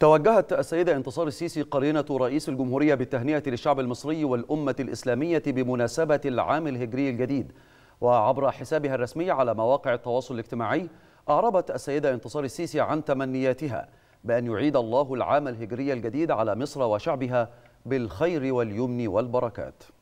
توجهت السيدة انتصار السيسي قرينة رئيس الجمهورية بالتهنئة للشعب المصري والأمة الإسلامية بمناسبة العام الهجري الجديد وعبر حسابها الرسمي على مواقع التواصل الاجتماعي أعربت السيدة انتصار السيسي عن تمنياتها بأن يعيد الله العام الهجري الجديد على مصر وشعبها بالخير واليمن والبركات